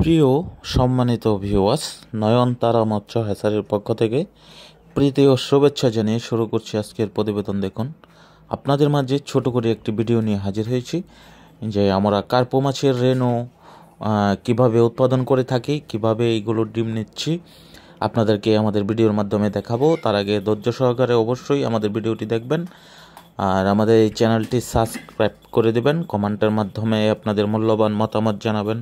প্রিয় সম্মানিত ভিওয়ার্স নয়ন তারা মৎস্য হেসারের পক্ষ থেকে প্রীতি ও শুভেচ্ছা জানিয়ে শুরু করছি আজকের প্রতিবেদন দেখুন আপনাদের মাঝে ছোট করে একটি ভিডিও নিয়ে হাজির হয়েছি যে আমরা কার্পো মাছের রেনু কিভাবে উৎপাদন করে থাকি কিভাবে এইগুলো ডিম নিচ্ছি আপনাদেরকে আমাদের ভিডিওর মাধ্যমে দেখাবো তার আগে ধৈর্য সহকারে অবশ্যই আমাদের ভিডিওটি দেখবেন আর আমাদের এই চ্যানেলটি সাবস্ক্রাইব করে দেবেন কমেন্টের মাধ্যমে আপনাদের মূল্যবান মতামত জানাবেন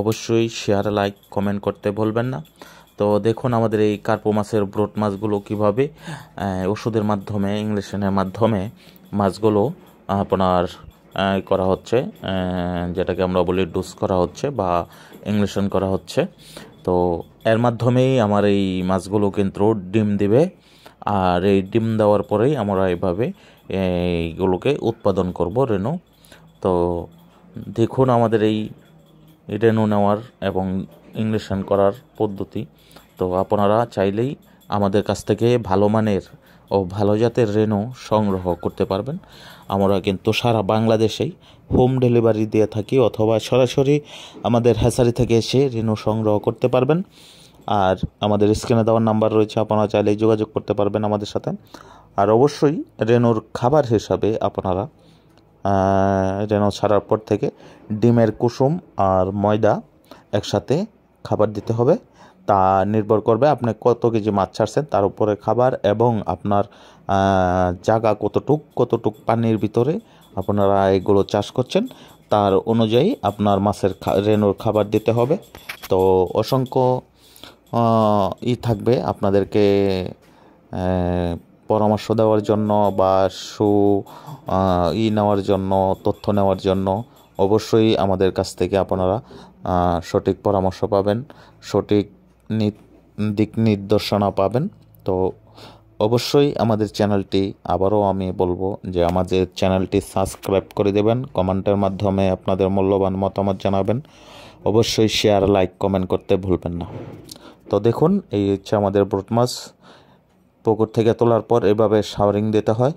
অবশ্যই শেয়ার লাইক কমেন্ট করতে ভুলবেন না তো দেখুন আমাদের এই কার্পো মাছের ব্রোট মাছগুলো কীভাবে ওষুধের মাধ্যমে ইংলিশনের মাধ্যমে মাছগুলো আপনার করা হচ্ছে যেটাকে আমরা বলি ডুস করা হচ্ছে বা ইংলিশন করা হচ্ছে তো এর মাধ্যমেই আমার এই মাছগুলো কিন্তু ডিম দিবে আর এই ডিম দেওয়ার পরেই আমরা এইভাবে এইগুলোকে উৎপাদন করব রেনু তো দেখুন আমাদের এই রেনু নেওয়ার এবং ইংলিশন করার পদ্ধতি তো আপনারা চাইলেই আমাদের কাছ থেকে ভালো মানের ও ভালো জাতের রেনু সংগ্রহ করতে পারবেন আমরা কিন্তু সারা বাংলাদেশেই হোম ডেলিভারি দিয়ে থাকি অথবা সরাসরি আমাদের হ্যাসারি থেকে এসে রেনু সংগ্রহ করতে পারবেন আর আমাদের স্ক্রিনে দেওয়ার নাম্বার রয়েছে আপনারা চাইলেই যোগাযোগ করতে পারবেন আমাদের সাথে আর অবশ্যই রেনুর খাবার হিসাবে আপনারা যেন ছাড়ার পর থেকে ডিমের কুসুম আর ময়দা একসাথে খাবার দিতে হবে তা নির্ভর করবে আপনি কত কেজি মাছ ছাড়ছেন তার উপরে খাবার এবং আপনার জায়গা কতটুক কতটুক পানির ভিতরে আপনারা এগুলো চাষ করছেন তার অনুযায়ী আপনার মাছের রেনুর খাবার দিতে হবে তো অসংখ্য ই থাকবে আপনাদেরকে পরামর্শ দেওয়ার জন্য বা সু ই নেওয়ার জন্য তথ্য নেওয়ার জন্য অবশ্যই আমাদের কাছ থেকে আপনারা সঠিক পরামর্শ পাবেন সঠিক দিক নির্দেশনা পাবেন তো অবশ্যই আমাদের চ্যানেলটি আবারও আমি বলবো যে আমাদের চ্যানেলটি সাবস্ক্রাইব করে দেবেন কমেন্টের মাধ্যমে আপনাদের মূল্যবান মতামত জানাবেন অবশ্যই শেয়ার লাইক কমেন্ট করতে ভুলবেন না তো দেখুন এই হচ্ছে আমাদের ব্রোট মাছ পুকুর থেকে তোলার পর এভাবে শাওয়ারিং দিতে হয়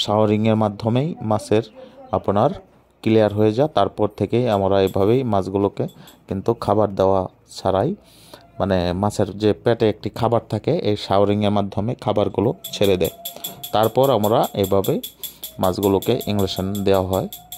শাওয়ারিংয়ের মাধ্যমেই মাছের আপনার ক্লিয়ার হয়ে যায় তারপর থেকেই আমরা এভাবেই মাছগুলোকে কিন্তু খাবার দেওয়া ছাড়াই মানে মাছের যে পেটে একটি খাবার থাকে এই শাওয়ারিংয়ের মাধ্যমে খাবারগুলো ছেড়ে দেয় তারপর আমরা এভাবে মাছগুলোকে ইংলিশন দেওয়া হয়